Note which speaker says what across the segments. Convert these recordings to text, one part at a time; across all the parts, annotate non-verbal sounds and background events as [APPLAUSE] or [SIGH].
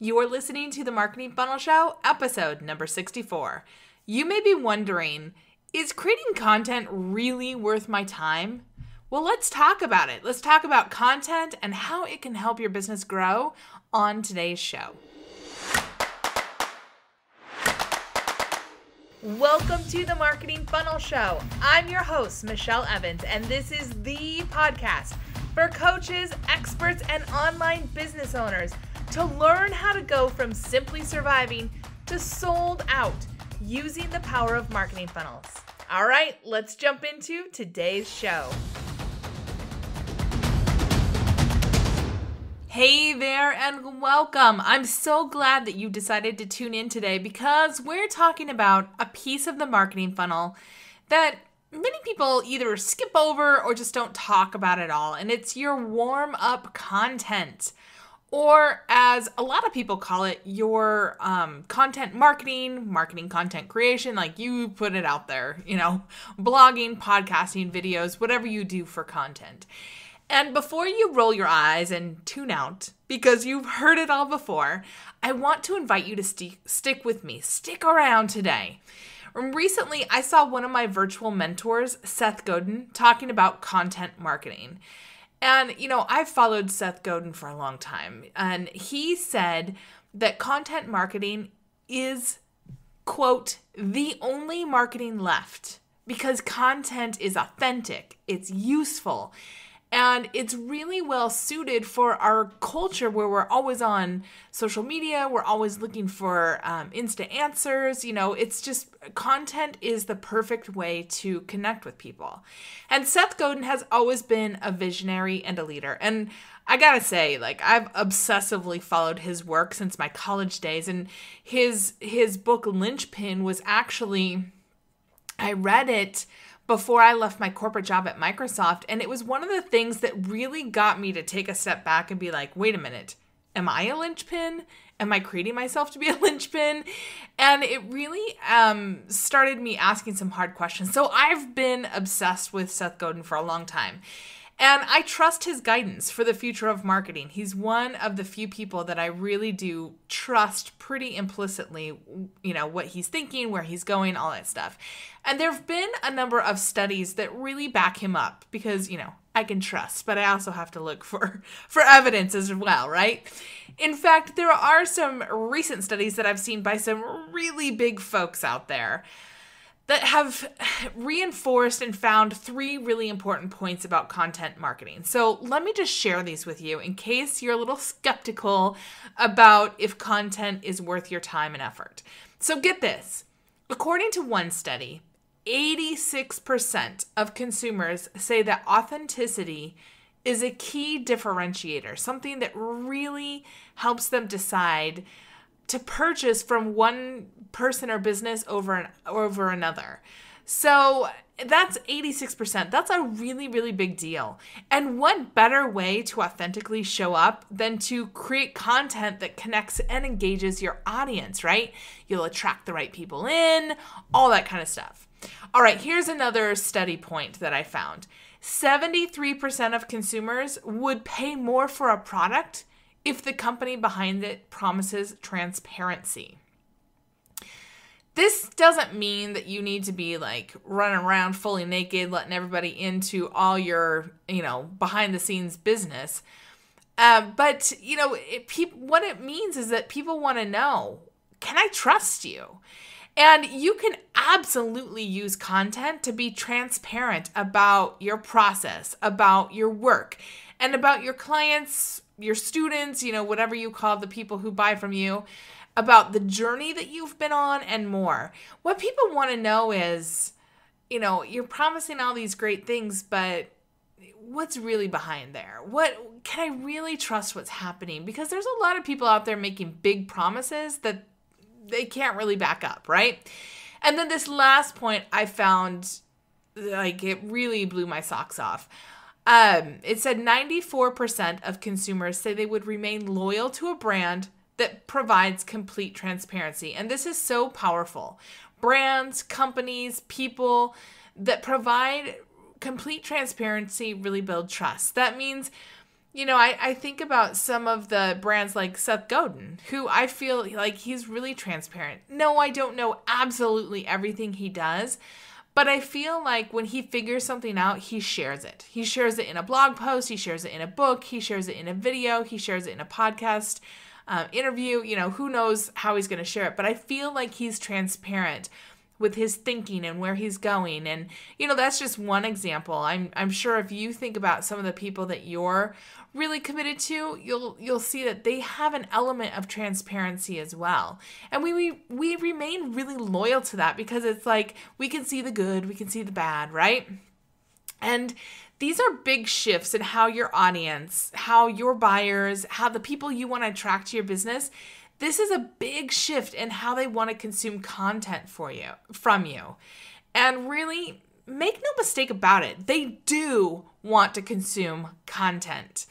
Speaker 1: You are listening to the Marketing Funnel Show, episode number 64. You may be wondering is creating content really worth my time? Well, let's talk about it. Let's talk about content and how it can help your business grow on today's show. Welcome to the Marketing Funnel Show. I'm your host, Michelle Evans, and this is the podcast for coaches, experts, and online business owners to learn how to go from simply surviving to sold out using the power of marketing funnels. All right, let's jump into today's show. Hey there, and welcome. I'm so glad that you decided to tune in today because we're talking about a piece of the marketing funnel that many people either skip over or just don't talk about at all, and it's your warm up content or as a lot of people call it, your um, content marketing, marketing content creation, like you put it out there, you know, blogging, podcasting, videos, whatever you do for content. And before you roll your eyes and tune out, because you've heard it all before, I want to invite you to st- stick with me. Stick around today. Um, recently, I saw one of my virtual mentors, Seth Godin, talking about content marketing. And, you know, I've followed Seth Godin for a long time, and he said that content marketing is, quote, the only marketing left because content is authentic, it's useful, and it's really well suited for our culture where we're always on social media, we're always looking for um, instant answers. You know, it's just content is the perfect way to connect with people. And Seth Godin has always been a visionary and a leader. And I gotta say, like I've obsessively followed his work since my college days, and his his book Lynchpin was actually I read it before I left my corporate job at Microsoft. And it was one of the things that really got me to take a step back and be like, wait a minute, am I a linchpin? Am I creating myself to be a [LAUGHS] linchpin? And it really um, started me asking some hard questions. So I've been obsessed with Seth Godin for a long time. And I trust his guidance for the future of marketing. He's one of the few people that I really do trust pretty implicitly, you know, what he's thinking, where he's going, all that stuff. And there have been a number of studies that really back him up because, you know, I can trust, but I also have to look for [LAUGHS] for evidence as well, right? In fact, there are some recent studies that I've seen by some really big folks out there that have reinforced and found three really important points about content marketing. So, let me just share these with you in case you're a little skeptical about if content is worth your time and effort. So, get this according to one study, 86% of consumers say that authenticity is a key differentiator, something that really helps them decide to purchase from one person or business over an, over another. So that's 86%. That's a really, really big deal. And what better way to authentically show up than to create content that connects and engages your audience, right? You'll attract the right people in, all that kind of stuff. All right, here's another study point that I found 73% of consumers would pay more for a product if the company behind it promises transparency. This doesn't mean that you need to be like running around fully naked, letting everybody into all your, you know, behind the scenes business. Uh, but, you know, it, pe- what it means is that people want to know can I trust you? And you can absolutely use content to be transparent about your process, about your work, and about your clients' your students, you know, whatever you call the people who buy from you, about the journey that you've been on and more. What people want to know is, you know, you're promising all these great things, but what's really behind there? What can I really trust what's happening? Because there's a lot of people out there making big promises that they can't really back up, right? And then this last point I found like it really blew my socks off. Um, it said 94% of consumers say they would remain loyal to a brand that provides complete transparency. And this is so powerful. Brands, companies, people that provide complete transparency really build trust. That means, you know, I, I think about some of the brands like Seth Godin, who I feel like he's really transparent. No, I don't know absolutely everything he does, but I feel like when he figures something out, he shares it. He shares it in a blog post, he shares it in a book, he shares it in a video, he shares it in a podcast um, interview. You know, who knows how he's going to share it. But I feel like he's transparent with his thinking and where he's going and you know that's just one example i'm i'm sure if you think about some of the people that you're really committed to you'll you'll see that they have an element of transparency as well and we we, we remain really loyal to that because it's like we can see the good we can see the bad right and these are big shifts in how your audience, how your buyers, how the people you want to attract to your business this is a big shift in how they want to consume content for you from you. And really, make no mistake about it, they do want to consume content.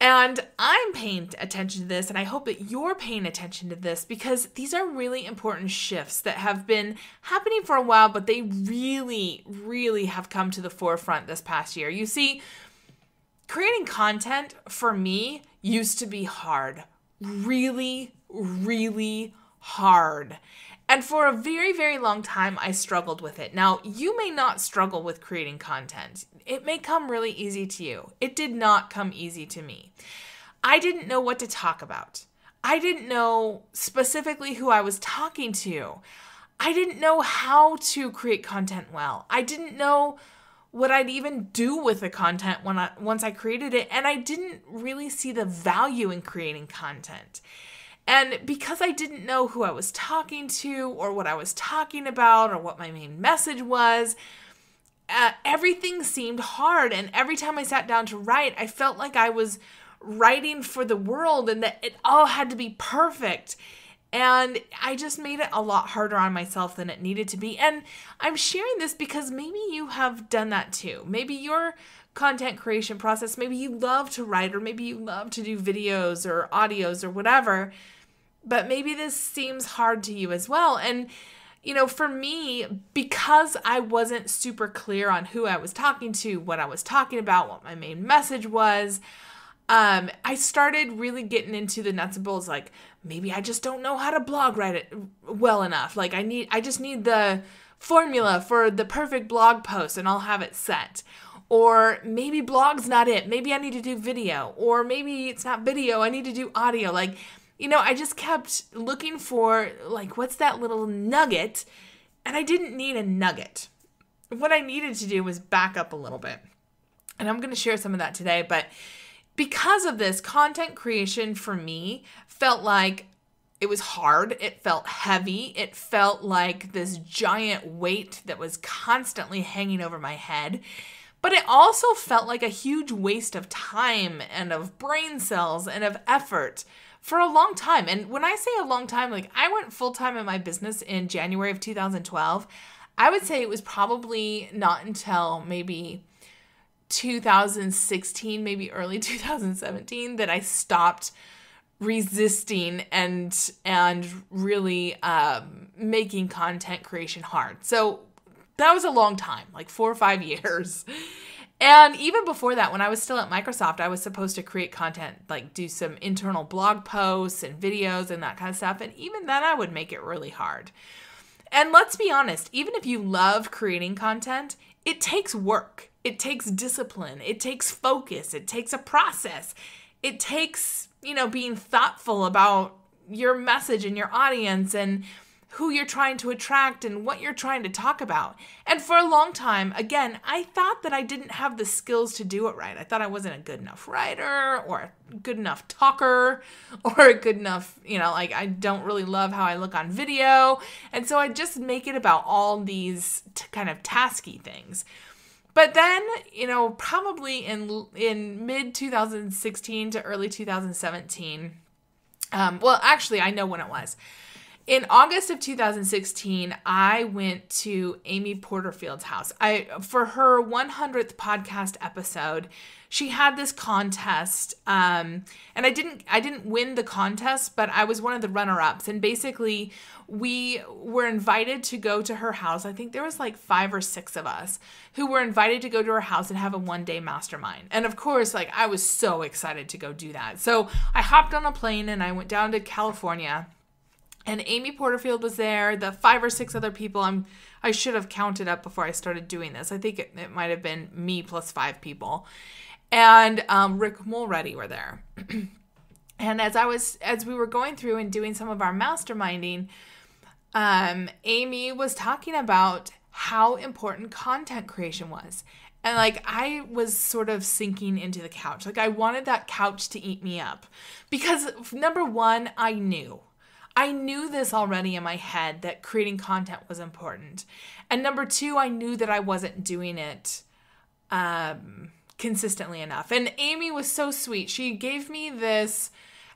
Speaker 1: And I'm paying attention to this, and I hope that you're paying attention to this because these are really important shifts that have been happening for a while, but they really, really have come to the forefront this past year. You see, creating content for me used to be hard really, really hard. And for a very, very long time, I struggled with it. Now, you may not struggle with creating content. It may come really easy to you. It did not come easy to me. I didn't know what to talk about. I didn't know specifically who I was talking to. I didn't know how to create content well. I didn't know what I'd even do with the content when I once I created it and I didn't really see the value in creating content. And because I didn't know who I was talking to or what I was talking about or what my main message was, uh, everything seemed hard and every time I sat down to write, I felt like I was writing for the world and that it all had to be perfect and I just made it a lot harder on myself than it needed to be. And I'm sharing this because maybe you have done that too. Maybe your content creation process, maybe you love to write, or maybe you love to do videos or audios or whatever, but maybe this seems hard to you as well. And you know, for me, because I wasn't super clear on who I was talking to, what I was talking about, what my main message was, um, I started really getting into the nuts and bolts. Like maybe I just don't know how to blog write it well enough. Like I need, I just need the formula for the perfect blog post, and I'll have it set. Or maybe blog's not it. Maybe I need to do video. Or maybe it's not video. I need to do audio. Like, you know, I just kept looking for like what's that little nugget, and I didn't need a nugget. What I needed to do was back up a little bit. And I'm going to share some of that today, but because of this, content creation for me felt like it was hard. It felt heavy. It felt like this giant weight that was constantly hanging over my head. But it also felt like a huge waste of time and of brain cells and of effort for a long time. And when I say a long time, like I went full time in my business in January of 2012. I would say it was probably not until maybe 2016, maybe early [LAUGHS] 2017, that I stopped resisting and and really um, making content creation hard. So that was a long time, like four or five years. And even before that, when I was still at Microsoft, I was supposed to create content, like do some internal blog posts and videos and that kind of stuff. And even then, I would make it really hard. And let's be honest, even if you love creating content, it takes work. It takes discipline, it takes focus, it takes a process. It takes, you know, being thoughtful about your message and your audience and who you're trying to attract and what you're trying to talk about. And for a long time, again, I thought that I didn't have the skills to do it right. I thought I wasn't a good enough writer or a good enough talker [LAUGHS] or a good enough, you know, like I don't really love how I look on video. And so I just make it about all these kind of tasky things. But then, you know, probably in in mid 2016 to early 2017, um, well, actually, I know when it was. In August of 2016, I went to Amy Porterfield's house. I for her 100th podcast episode, she had this contest, um, and I didn't I didn't win the contest, but I was one of the runner ups. And basically, we were invited to go to her house. I think there was like five or six of us who were invited to go to her house and have a one day mastermind. And of course, like I was so excited to go do that. So I hopped on a plane and I went down to California and Amy Porterfield was there. The five or six other people I'm I should have counted up before I started doing this. I think it, it might have been me plus five people, and um, Rick Mulready were there. [CLEARS THROAT] and as I was as we were going through and doing some of our masterminding, um, Amy was talking about how important content creation was. And like I was sort of sinking into the couch. Like I wanted that couch to eat me up. Because number 1, I knew I knew this already in my head that creating content was important. And number two, I knew that I wasn't doing it um, consistently enough. And Amy was so sweet. She gave me this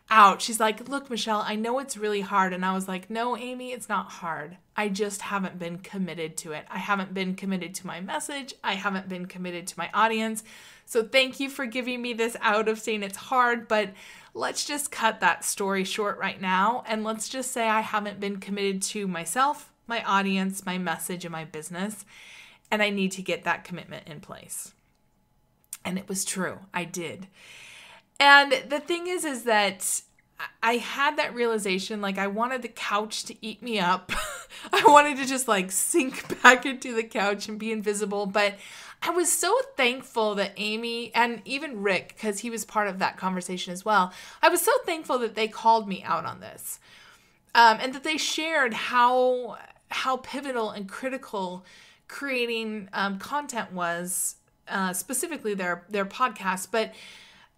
Speaker 1: out. She's like, Look, Michelle, I know it's really hard. And I was like, No, Amy, it's not hard. I just haven't been committed to it. I haven't been committed to my message. I haven't been committed to my audience. So thank you for giving me this out of saying it's hard, but let's just cut that story short right now. And let's just say I haven't been committed to myself, my audience, my message, and my business. And I need to get that commitment in place. And it was true. I did. And the thing is, is that I had that realization like I wanted the couch to eat me up. [LAUGHS] [LAUGHS] I wanted to just like sink [LAUGHS] back into the couch and be invisible. But I was so thankful that Amy and even Rick, because he was part of that conversation as well, I was so thankful that they called me out on this. Um, and that they shared how how pivotal and critical creating um, content was, uh, specifically their their podcast. But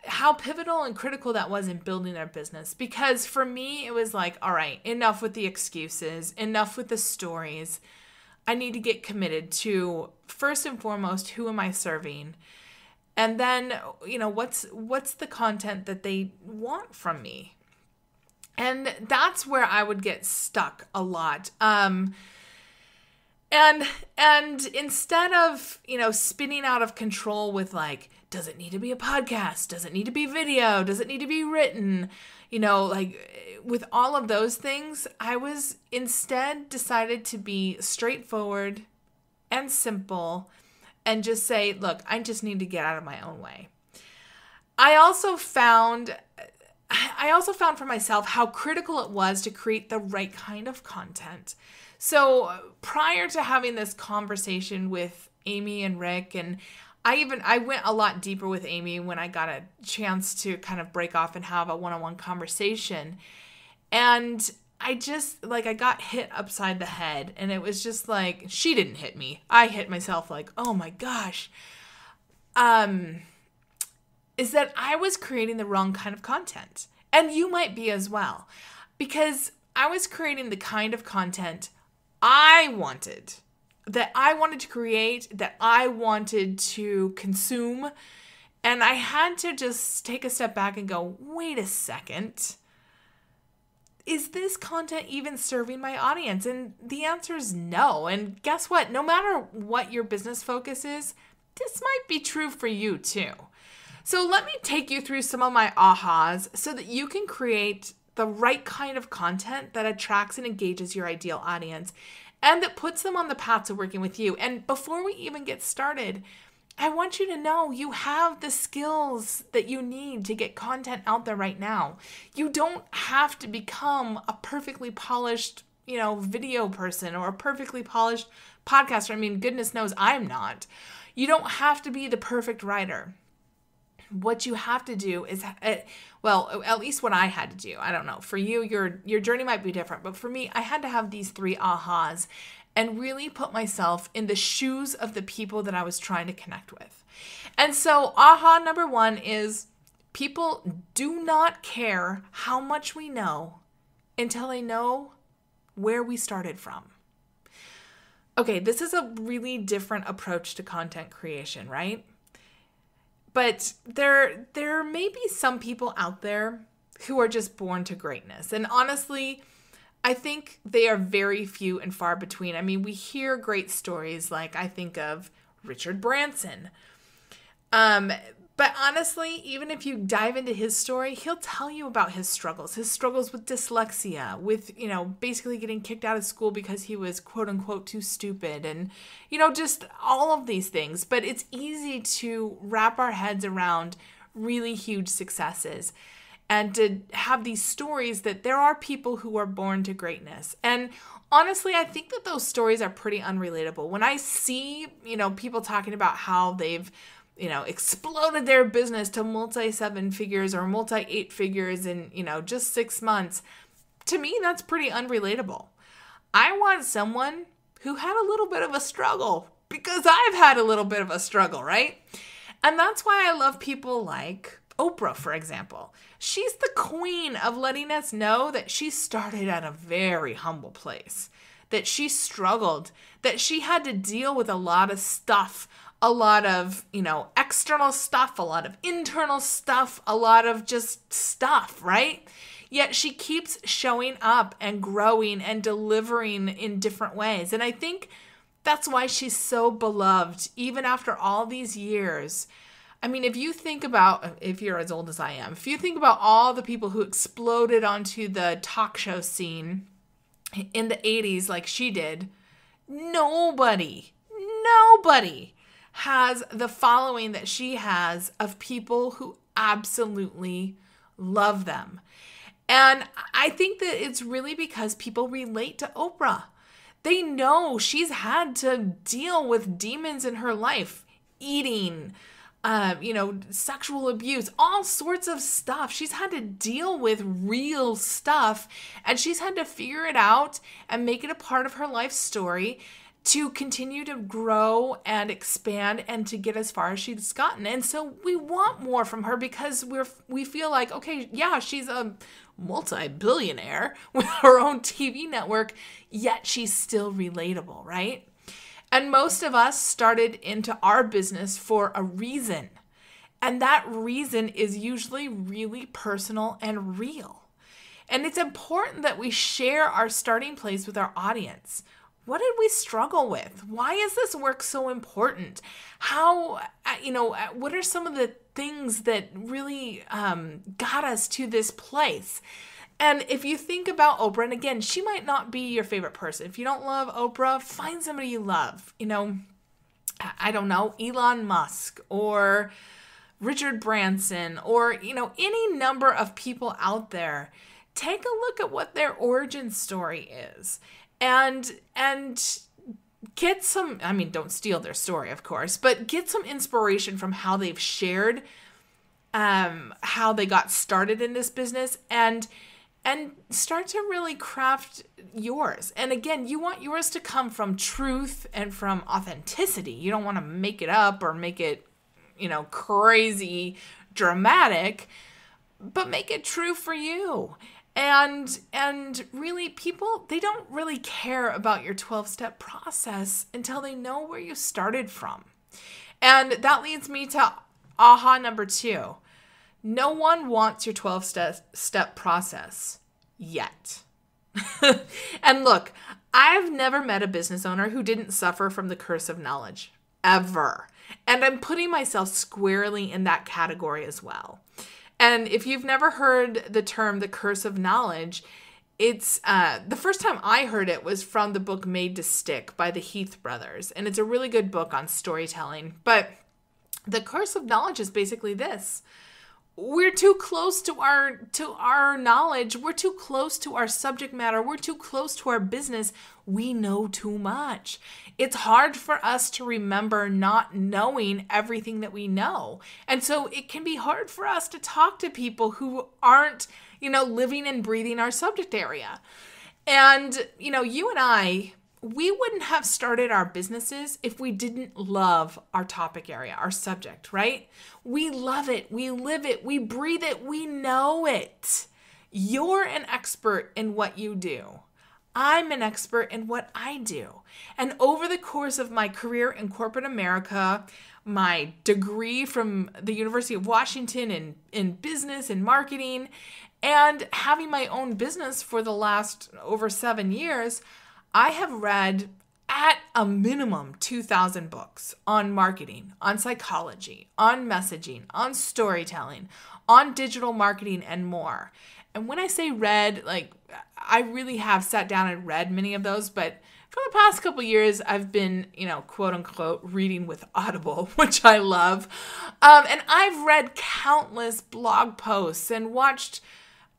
Speaker 1: how pivotal and critical that was in building their business because for me it was like all right enough with the excuses enough with the stories i need to get committed to first and foremost who am i serving and then you know what's what's the content that they want from me and that's where i would get stuck a lot um and and instead of you know spinning out of control with like does it need to be a podcast? Does it need to be video? Does it need to be written? You know, like with all of those things, I was instead decided to be straightforward and simple and just say, look, I just need to get out of my own way. I also found I also found for myself how critical it was to create the right kind of content. So, prior to having this conversation with Amy and Rick and I even I went a lot deeper with Amy when I got a chance to kind of break off and have a one-on-one conversation. And I just like I got hit upside the head and it was just like she didn't hit me. I hit myself like, "Oh my gosh." Um is that I was creating the wrong kind of content. And you might be as well. Because I was creating the kind of content I wanted that I wanted to create, that I wanted to consume. And I had to just take a step back and go, wait a second. Is this content even serving my audience? And the answer is no. And guess what? No matter what your business focus is, this might be true for you too. So let me take you through some of my ahas so that you can create the right kind of content that attracts and engages your ideal audience and that puts them on the path to working with you. And before we even get started, I want you to know you have the skills that you need to get content out there right now. You don't have to become a perfectly polished, you know, video person or a perfectly polished podcaster. I mean, goodness knows I'm not. You don't have to be the perfect writer what you have to do is uh, well at least what i had to do i don't know for you your your journey might be different but for me i had to have these three ahas and really put myself in the shoes of the people that i was trying to connect with and so aha number 1 is people do not care how much we know until they know where we started from okay this is a really different approach to content creation right but there there may be some people out there who are just born to greatness. And honestly, I think they are very few and far between. I mean, we hear great stories like I think of Richard Branson. Um, but honestly, even if you dive into his story, he'll tell you about his struggles, his struggles with dyslexia, with, you know, basically getting kicked out of school because he was quote unquote too stupid and, you know, just all of these things. But it's easy to wrap our heads around really huge successes and to have these stories that there are people who are born to greatness. And honestly, I think that those stories are pretty unrelatable. When I see, you know, people talking about how they've you know, exploded their business to multi seven figures or multi eight figures in, you know, just six months. To me, that's pretty unrelatable. I want someone who had a little bit of a struggle because I've had a little bit of a struggle, right? And that's why I love people like Oprah, for example. She's the queen of letting us know that she started at a very humble place, that she struggled, that she had to deal with a lot of stuff a lot of, you know, external stuff, a lot of internal stuff, a lot of just stuff, right? Yet she keeps showing up and growing and delivering in different ways. And I think that's why she's so beloved, even after all these years. I mean, if you think about, if you're as old as I am, if you think about all the people who exploded onto the talk show scene in the 80s like she did, nobody, nobody has the following that she has of people who absolutely love them. And I think that it's really because people relate to Oprah. They know she's had to deal with demons in her life, eating, uh, you know, sexual abuse, all sorts of stuff. She's had to deal with real stuff and she's had to figure it out and make it a part of her life story to continue to grow and expand and to get as far as she's gotten. And so we want more from her because we're we feel like okay, yeah, she's a multi-billionaire [LAUGHS] with her own TV network, yet she's still relatable, right? And most of us started into our business for a reason. And that reason is usually really personal and real. And it's important that we share our starting place with our audience what did we struggle with? Why is this work so important? How, uh, you know, uh, what are some of the things that really um, got us to this place? And if you think about Oprah, and again, she might not be your favorite person. If you don't love Oprah, find somebody you love. You know, I don't know, Elon Musk or Richard Branson or, you know, any number of people out there. Take a look at what their origin story is and and get some i mean don't steal their story of course but get some inspiration from how they've shared um, how they got started in this business and and start to really craft yours and again you want yours to come from truth and from authenticity you don't want to make it up or make it you know crazy dramatic but make it true for you and and really people they don't really care about your 12 step process until they know where you started from and that leads me to aha number 2 no one wants your 12 step step process yet [LAUGHS] and look i've never met a business owner who didn't suffer from the curse of knowledge ever and i'm putting myself squarely in that category as well and if you've never heard the term the curse of knowledge, it's uh, the first time I heard it was from the book Made to Stick by the Heath brothers. And it's a really good book on storytelling. But the curse of knowledge is basically this we're too close to our to our knowledge we're too close to our subject matter we're too close to our business we know too much. It's hard for us to remember not knowing everything that we know. And so it can be hard for us to talk to people who aren't, you know, living and breathing our subject area. And, you know, you and I, we wouldn't have started our businesses if we didn't love our topic area, our subject, right? We love it, we live it, we breathe it, we know it. You're an expert in what you do. I'm an expert in what I do. And over the course of my career in corporate America, my degree from the University of Washington in, in business and marketing, and having my own business for the last over seven years, I have read at a minimum 2,000 books on marketing, on psychology, on messaging, on storytelling, on digital marketing, and more. And when I say read, like I really have sat down and read many of those, but for the past couple years, I've been, you know, quote unquote, reading with Audible, [LAUGHS] which I love. Um, and I've read countless blog posts and watched,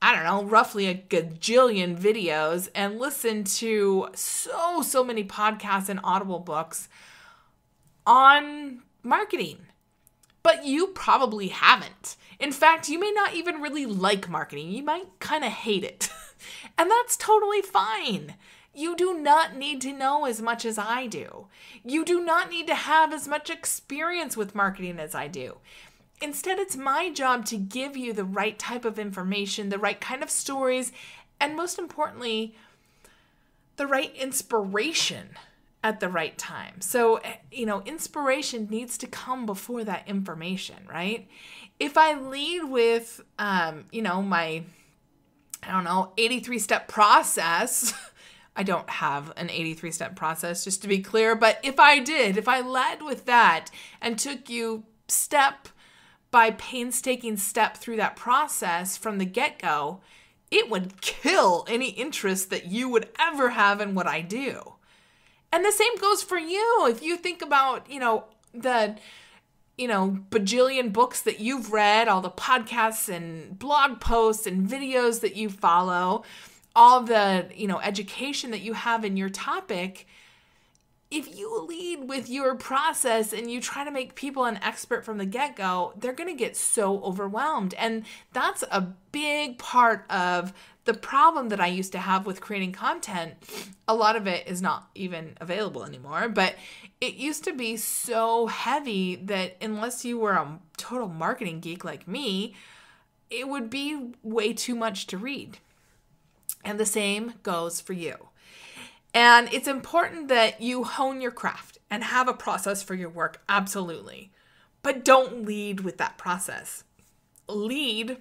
Speaker 1: I don't know, roughly a gajillion videos and listened to so, so many podcasts and Audible books on marketing but you probably haven't. In fact, you may not even really like marketing, you might kind of hate it. [LAUGHS] and that's totally fine. You do not need to know as much as I do. You do not need to have as much experience with marketing as I do. Instead, it's my job to give you the right type of information, the right kind of stories, and most importantly, the right inspiration at the right time. So, eh, you know, inspiration needs to come before that information, right? If I lead with, um, you know, my, I don't know, 83 step process, [LAUGHS] I don't have an 83 step process, just to be clear, but if I did, if I led with that and took you step by painstaking step through that process from the get go, it would kill any interest that you would ever have in what I do and the same goes for you. If you think about, you know, the you know, bajillion books that you've read, all the podcasts and blog posts and videos that you follow, all the, you know, education that you have in your topic, if you lead with your process and you try to make people an expert from the get go, they're going to get so overwhelmed. And that's a big part of the problem that I used to have with creating content. A lot of it is not even available anymore, but it used to be so heavy that unless you were a total marketing geek like me, it would be way too much to read. And the same goes for you. And it's important that you hone your craft and have a process for your work, absolutely. But don't lead with that process. Lead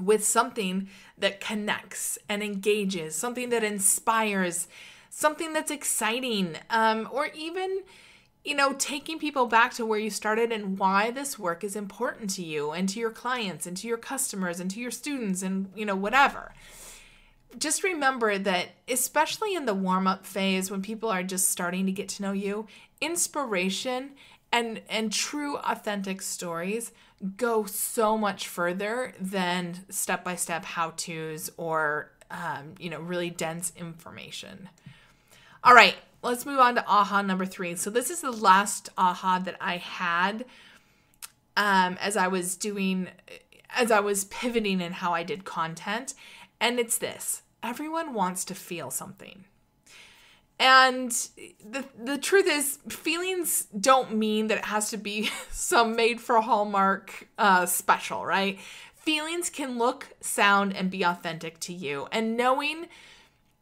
Speaker 1: with something that connects and engages, something that inspires, something that's exciting, um, or even, you know, taking people back to where you started and why this work is important to you and to your clients and to your customers and to your students and, you know, whatever just remember that, especially in the warm up phase when people are just starting to get to know you, inspiration and, and true authentic stories go so much further than step by step how to's or, um, you know, really dense information. All right, let's move on to aha number three. So, this is the last aha that I had um, as I was doing, as I was pivoting in how I did content. And it's this everyone wants to feel something. And the, the truth is, feelings don't mean that it has to be [LAUGHS] some made for Hallmark uh, special, right? Feelings can look, sound, and be authentic to you. And knowing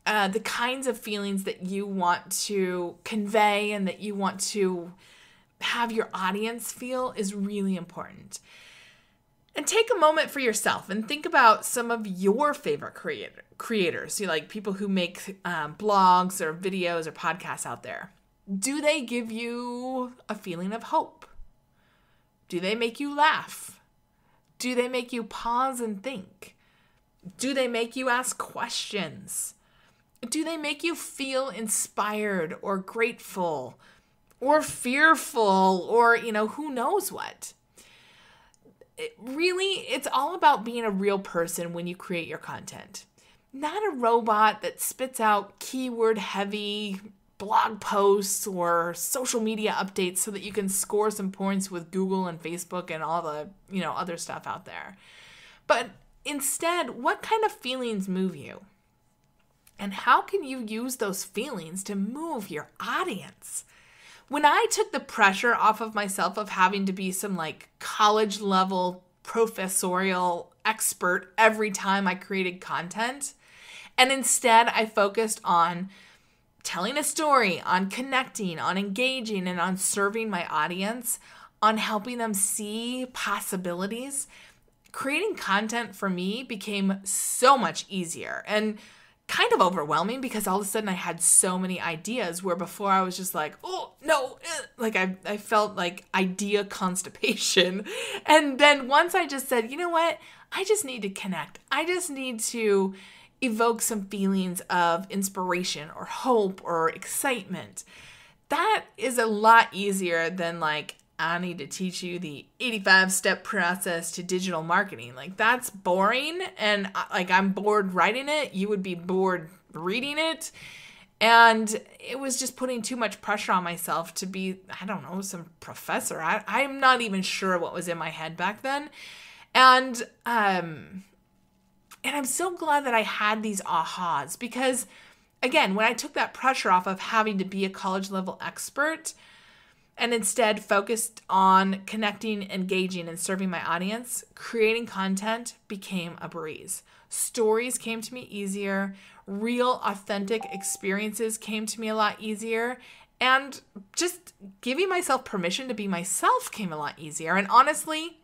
Speaker 1: uh, the kinds of feelings that you want to convey and that you want to have your audience feel is really important. And take a moment for yourself and think about some of your favorite creator, creators, know, like people who make um, blogs or videos or podcasts out there. Do they give you a feeling of hope? Do they make you laugh? Do they make you pause and think? Do they make you ask questions? Do they make you feel inspired or grateful or fearful or, you know, who knows what? it really, it's all about being a real person when you create your content. Not a robot that spits out keyword heavy blog posts or social media updates so that you can score some points with Google and Facebook and all the, you know, other stuff out there. But instead, what kind of feelings move you? And how can you use those feelings to move your audience? when I took the pressure off of myself of having to be some like college level professorial expert every time I created content, and instead I focused on telling a story, on connecting, on engaging, and on serving my audience, on helping them see possibilities, creating content for me became so much easier. And kind of overwhelming because all of a sudden I had so many ideas where before I was just like, oh, no, eh, like I, I felt like idea [LAUGHS] constipation. And then once I just said, you know what, I just need to connect, I just need to evoke some feelings of inspiration or hope or excitement. That is a lot easier than like, I need to teach you the 85 step process to digital marketing. Like, that's boring. And like, I'm bored writing it. You would be bored reading it. And it was just putting too much pressure on myself to be, I don't know, some professor. I, I'm not even sure what was in my head back then. And, um, and I'm so glad that I had these ahas because, again, when I took that pressure off of having to be a college level expert, and instead focused on connecting, engaging, and serving my audience, creating content became a breeze. Stories came to me easier, real, authentic experiences came to me a lot easier, and just giving myself permission to be myself came a lot easier. And honestly,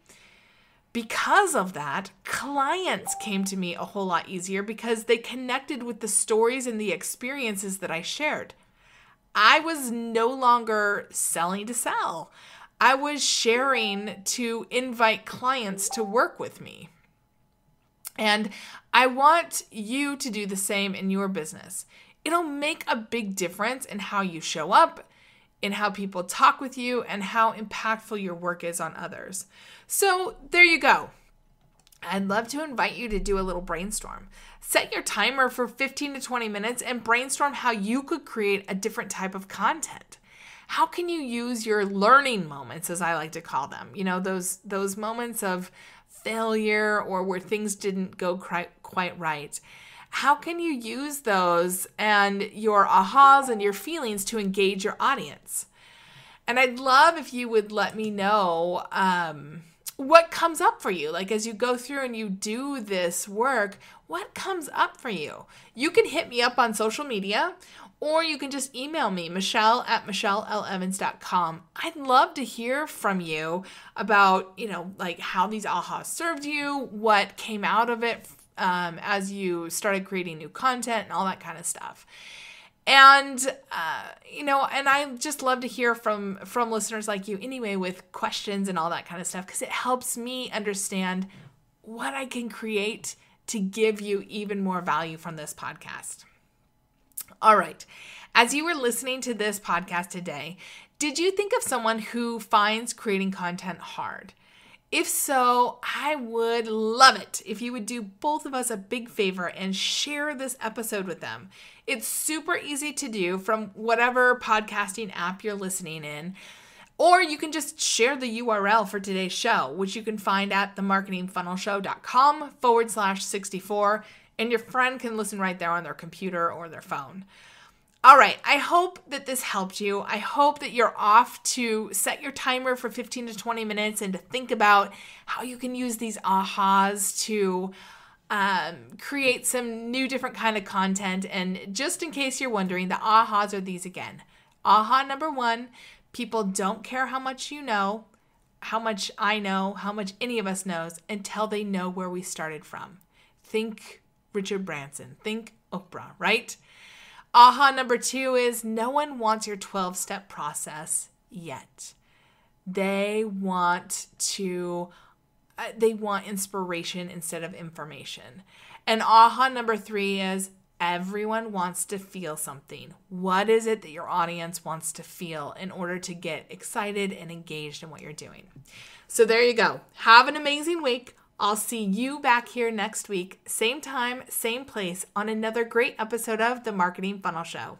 Speaker 1: because of that, clients came to me a whole lot easier because they connected with the stories and the experiences that I shared. I was no longer selling to sell. I was sharing to invite clients to work with me. And I want you to do the same in your business. It'll make a big difference in how you show up, in how people talk with you, and how impactful your work is on others. So there you go. I'd love to invite you to do a little brainstorm. Set your timer for 15 to 20 minutes and brainstorm how you could create a different type of content. How can you use your learning moments as I like to call them? You know, those those moments of failure or where things didn't go quite right. How can you use those and your ahas and your feelings to engage your audience? And I'd love if you would let me know um, what comes up for you? Like as you go through and you do this work, what comes up for you? You can hit me up on social media or you can just email me, Michelle at MichelleLEvans.com. I'd love to hear from you about, you know, like how these ahas served you, what came out of it um, as you started creating new content and all that kind of stuff and uh, you know and i just love to hear from from listeners like you anyway with questions and all that kind of stuff because it helps me understand what i can create to give you even more value from this podcast all right as you were listening to this podcast today did you think of someone who finds creating content hard if so, I would love it if you would do both of us a big favor and share this episode with them. It's super easy to do from whatever podcasting app you're listening in. Or you can just share the URL for today's show, which you can find at themarketingfunnelshow.com forward slash 64, and your friend can listen right there on their computer or their phone. All right, I hope that this helped you. I hope that you're off to set your timer for 15 to 20 minutes and to think about how you can use these ahas to um, create some new different kind of content. And just in case you're wondering, the ahas are these again. Aha number one, people don't care how much you know, how much I know, how much any of us knows until they know where we started from. Think Richard Branson, think Oprah, right? Aha number two is no one wants your 12 step process yet. They want to, uh, they want inspiration instead of information. And aha number three is everyone wants to feel something. What is it that your audience wants to feel in order to get excited and engaged in what you're doing? So there you go. Have an amazing week. I'll see you back here next week, same time, same place, on another great episode of The Marketing Funnel Show.